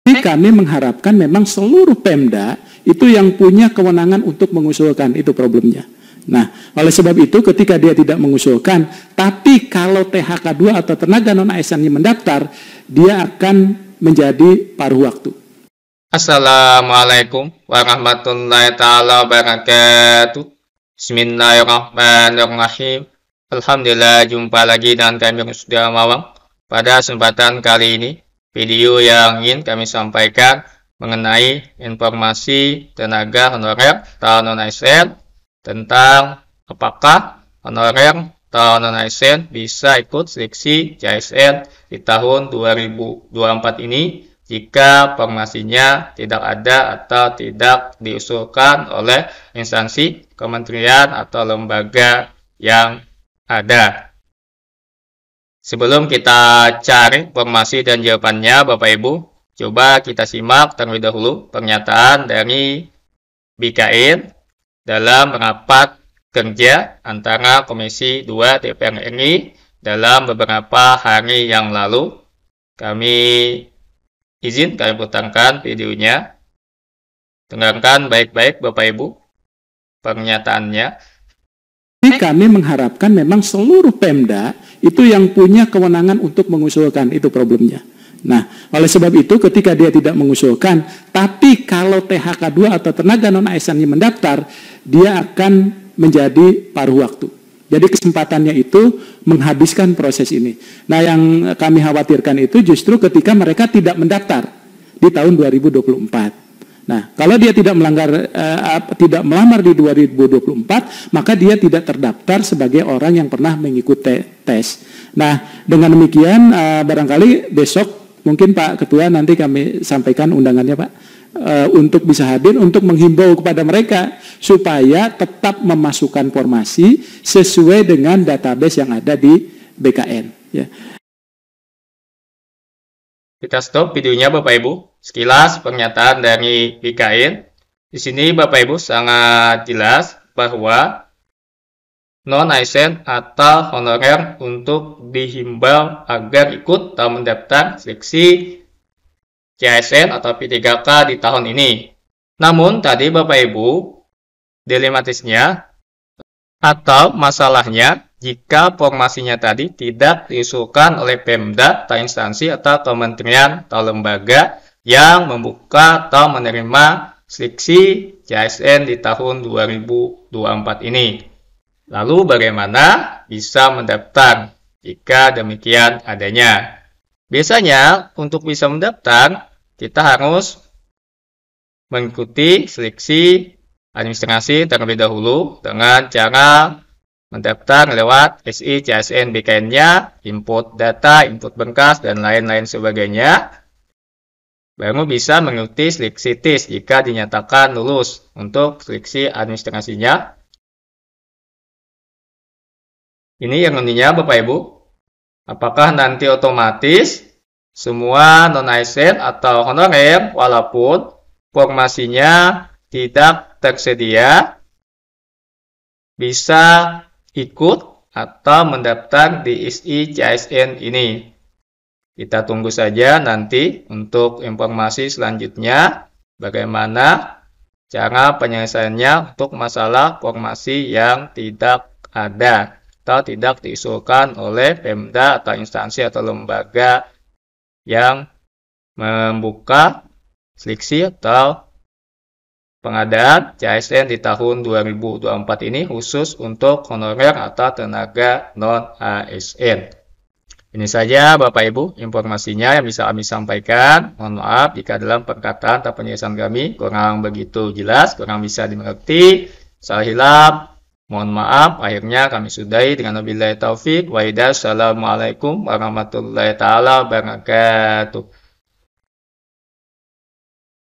Tapi kami mengharapkan memang seluruh Pemda itu yang punya kewenangan untuk mengusulkan itu problemnya. Nah, oleh sebab itu ketika dia tidak mengusulkan, tapi kalau THK 2 atau tenaga non ASN-nya mendaftar, dia akan menjadi paruh waktu. Assalamualaikum warahmatullahi taala wabarakatuh. Bismillahirrahmanirrahim. Alhamdulillah jumpa lagi dengan kami yang sudah Mawang. Pada kesempatan kali ini video yang ingin kami sampaikan mengenai informasi tenaga honorer tahun non ASN tentang apakah honorer tahun non ASN bisa ikut seleksi JSN di tahun 2024 ini jika formasinya tidak ada atau tidak diusulkan oleh instansi kementerian atau lembaga yang ada. Sebelum kita cari informasi dan jawabannya, Bapak Ibu, coba kita simak terlebih dahulu pernyataan dari BKN dalam rapat kerja antara Komisi 2 DPR RI dalam beberapa hari yang lalu. Kami izin kami putarkan videonya. Dengarkan baik-baik Bapak Ibu pernyataannya. Tapi kami mengharapkan memang seluruh Pemda itu yang punya kewenangan untuk mengusulkan itu problemnya. Nah, oleh sebab itu ketika dia tidak mengusulkan, tapi kalau THK2 atau tenaga non ASN mendaftar, dia akan menjadi paruh waktu. Jadi kesempatannya itu menghabiskan proses ini. Nah, yang kami khawatirkan itu justru ketika mereka tidak mendaftar di tahun 2024. Nah, kalau dia tidak melanggar uh, tidak melamar di 2024, maka dia tidak terdaftar sebagai orang yang pernah mengikuti tes. Nah, dengan demikian uh, barangkali besok mungkin Pak Ketua nanti kami sampaikan undangannya Pak uh, untuk bisa hadir untuk menghimbau kepada mereka supaya tetap memasukkan formasi sesuai dengan database yang ada di BKN ya. Kita stop videonya Bapak Ibu. Sekilas pernyataan dari IKN. Di sini Bapak Ibu sangat jelas bahwa non-ASN atau honorer untuk dihimbau agar ikut atau mendaftar seleksi CSN atau P3K di tahun ini. Namun tadi Bapak Ibu dilematisnya atau masalahnya jika formasinya tadi tidak diusulkan oleh Pemda atau instansi atau kementerian atau lembaga yang membuka atau menerima seleksi CSN di tahun 2024 ini. Lalu bagaimana bisa mendaftar jika demikian adanya? Biasanya untuk bisa mendaftar kita harus mengikuti seleksi administrasi terlebih dahulu dengan cara mendaftar lewat SI CSN BKN-nya, input data, input bengkas dan lain-lain sebagainya. Baru bisa mengikuti seleksi TIS jika dinyatakan lulus untuk seleksi administrasinya. Ini yang nantinya Bapak Ibu. Apakah nanti otomatis semua non-ASN atau honorer walaupun formasinya tidak tersedia bisa ikut atau mendaftar di ISI CSN ini. Kita tunggu saja nanti untuk informasi selanjutnya bagaimana cara penyelesaiannya untuk masalah formasi yang tidak ada atau tidak diisukan oleh Pemda atau instansi atau lembaga yang membuka seleksi atau Pengadaan CSN di tahun 2024 ini khusus untuk honorer atau tenaga non-ASN. Ini saja Bapak Ibu informasinya yang bisa kami sampaikan. Mohon maaf jika dalam perkataan atau penjelasan kami kurang begitu jelas, kurang bisa dimengerti. Salah hilap, mohon maaf. Akhirnya kami sudahi dengan wabillahi taufik. Waidah, Assalamualaikum warahmatullahi taala wabarakatuh.